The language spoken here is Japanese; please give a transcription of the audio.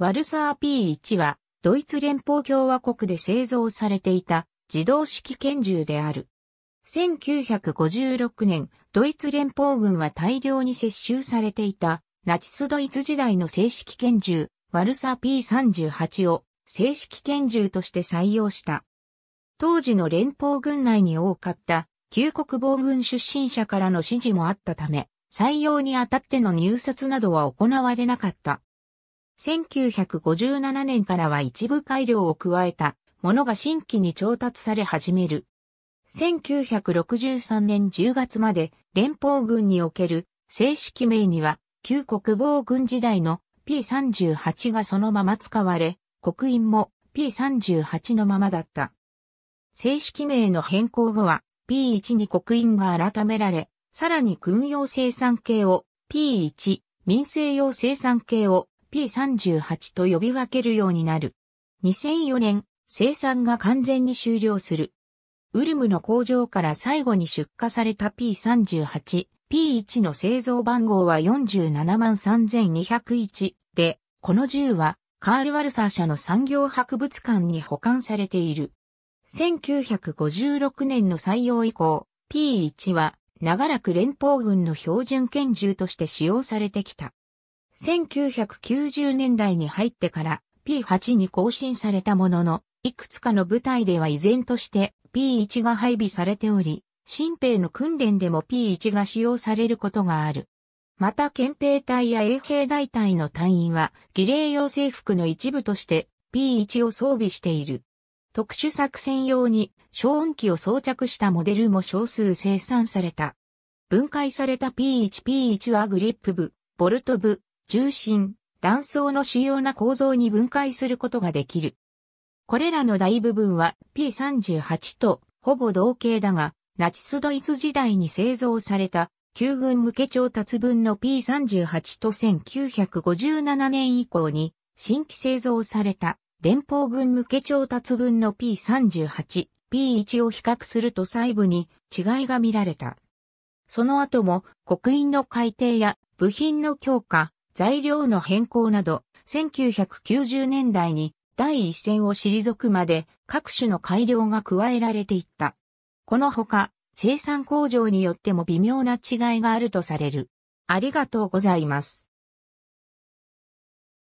ワルサー P1 は、ドイツ連邦共和国で製造されていた自動式拳銃である。1956年、ドイツ連邦軍は大量に接収されていたナチスドイツ時代の正式拳銃、ワルサー P38 を正式拳銃として採用した。当時の連邦軍内に多かった旧国防軍出身者からの指示もあったため、採用にあたっての入札などは行われなかった。1957年からは一部改良を加えたものが新規に調達され始める。1963年10月まで連邦軍における正式名には旧国防軍時代の P38 がそのまま使われ、国員も P38 のままだった。正式名の変更後は P1 に国員が改められ、さらに軍用生産系を P1、民生用生産系を P38 と呼び分けるようになる。2004年、生産が完全に終了する。ウルムの工場から最後に出荷された P38、P1 の製造番号は473,201で、この銃はカール・ワルサー社の産業博物館に保管されている。1956年の採用以降、P1 は長らく連邦軍の標準拳銃として使用されてきた。1990年代に入ってから P8 に更新されたものの、いくつかの部隊では依然として P1 が配備されており、新兵の訓練でも P1 が使用されることがある。また憲兵隊や衛兵大隊の隊員は儀礼用制服の一部として P1 を装備している。特殊作戦用に消音器を装着したモデルも少数生産された。分解された P1P1 はグリップ部、ボルト部、重心、断層の主要な構造に分解することができる。これらの大部分は P38 とほぼ同型だが、ナチスドイツ時代に製造された旧軍向け調達分の P38 と1957年以降に新規製造された連邦軍向け調達分の P38、P1 を比較すると細部に違いが見られた。その後も刻印の改定や部品の強化、材料の変更など、1990年代に第一線を退くまで各種の改良が加えられていった。このほか、生産工場によっても微妙な違いがあるとされる。ありがとうございます。